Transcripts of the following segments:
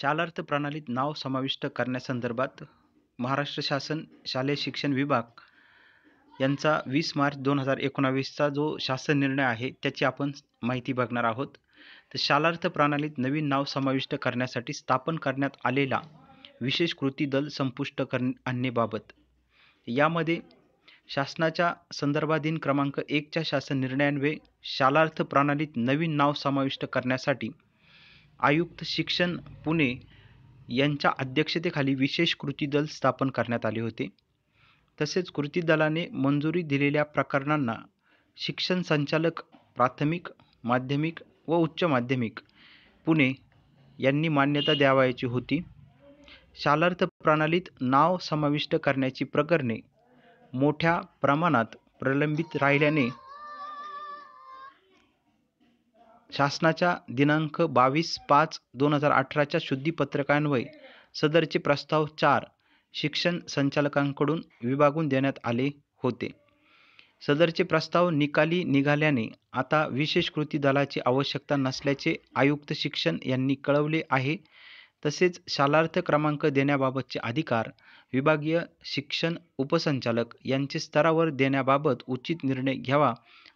शालार्थ प्रणालीत नाव समाविष्ट करण्यासंदर्भात महाराष्ट्र शासन शालेय शिक्षण विभाग यांचा वीस मार्च दोन हजार एकोणावीसचा जो शासन निर्णय आहे त्याची आपण माहिती बघणार आहोत तर शालार्थ प्रणालीत नवीन नाव समाविष्ट करण्यासाठी स्थापन करण्यात आलेला विशेष कृती दल संपुष्ट कर आणण्याबाबत यामध्ये शासनाच्या संदर्भाधीन क्रमांक एकच्या शासन निर्णयान्वये शालार्थ प्रणालीत नवीन नाव समाविष्ट करण्यासाठी आयुक्त शिक्षण पुणे यांच्या अध्यक्षतेखाली विशेष कृती दल स्थापन करण्यात आले होते तसेच कृती दलाने मंजुरी दिलेल्या प्रकरणांना शिक्षण संचालक प्राथमिक माध्यमिक व उच्च माध्यमिक पुणे यांनी मान्यता द्यावायची होती शालार्थ प्रणालीत नाव समाविष्ट करण्याची प्रकरणे मोठ्या प्रमाणात प्रलंबित राहिल्याने शासनाच्या दिनांक बावीस पाच दोन हजार अठराच्या शुद्धीपत्रकांवर सदरचे प्रस्ताव चार शिक्षण संचालकांकडून विभागून देण्यात आले होते सदरचे प्रस्ताव निकाली निघाल्याने आता विशेष कृती दलाची आवश्यकता नसल्याचे आयुक्त शिक्षण यांनी कळवले आहे तसेच शालार्थ क्रमांक देण्याबाबतचे अधिकार विभागीय शिक्षण उपसंचालक यांचे स्तरावर देण्याबाबत उचित निर्णय घ्यावा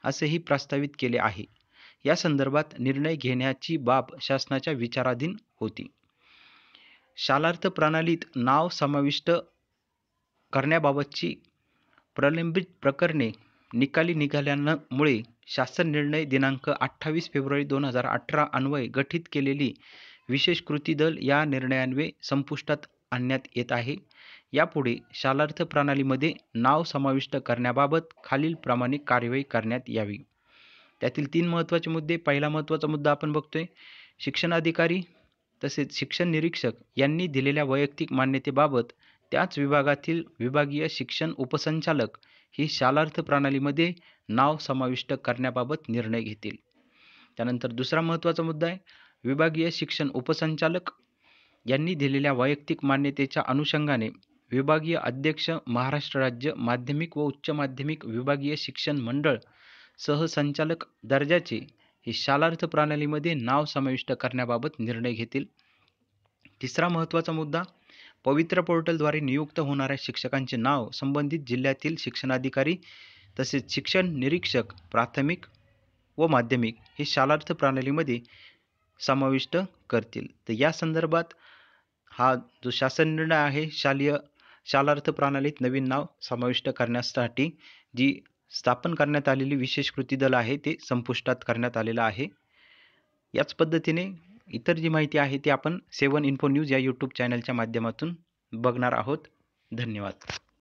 असेही प्रस्तावित केले आहे या संदर्भात निर्णय घेण्याची बाब शासनाच्या विचाराधीन होती शालार्थ प्रणालीत नाव समाविष्ट करण्याबाबतची प्रलंबित प्रकरणे निकाली निघाल्यामुळे शासन निर्णय दिनांक अठ्ठावीस फेब्रुवारी दोन हजार अठरा अन्वये गठीत केलेली विशेष कृती दल या निर्णयान्वये संपुष्टात आणण्यात येत आहे यापुढे शालार्थ प्रणालीमध्ये नाव समाविष्ट करण्याबाबत खालीलप्रमाणे कार्यवाही करण्यात यावी त्यातील तीन महत्त्वाचे मुद्दे पहिला महत्त्वाचा मुद्दा आपण बघतोय शिक्षण अधिकारी तसेच शिक्षण निरीक्षक यांनी दिलेल्या वैयक्तिक मान्यतेबाबत त्याच विभागातील विभागीय शिक्षण उपसंचालक ही शालार्थ प्रणालीमध्ये नाव समाविष्ट करण्याबाबत निर्णय घेतील त्यानंतर दुसरा महत्त्वाचा मुद्दा आहे विभागीय शिक्षण उपसंचालक यांनी दिलेल्या वैयक्तिक मान्यतेच्या अनुषंगाने विभागीय अध्यक्ष महाराष्ट्र राज्य माध्यमिक व उच्च माध्यमिक विभागीय शिक्षण मंडळ सहसंचालक दर्जाचे ही शालार्थ प्रणालीमध्ये नाव समाविष्ट करण्याबाबत निर्णय घेतील तिसरा महत्त्वाचा मुद्दा पवित्र पोर्टलद्वारे नियुक्त होणाऱ्या शिक्षकांचे नाव संबंधित जिल्ह्यातील शिक्षणाधिकारी तसेच शिक्षण निरीक्षक प्राथमिक व माध्यमिक हे शालार्थ प्रणालीमध्ये समाविष्ट करतील तर या संदर्भात हा जो शासन निर्णय आहे शालेय शालार्थ प्रणालीत नवीन नाव समाविष्ट करण्यासाठी जी स्थापन करण्यात आलेली विशेष कृती दल आहे ते संपुष्टात करण्यात आलेलं आहे याच पद्धतीने इतर जी माहिती आहे ती आपण सेवन इन्फो न्यूज या यूट्यूब चॅनलच्या माध्यमातून बघणार आहोत धन्यवाद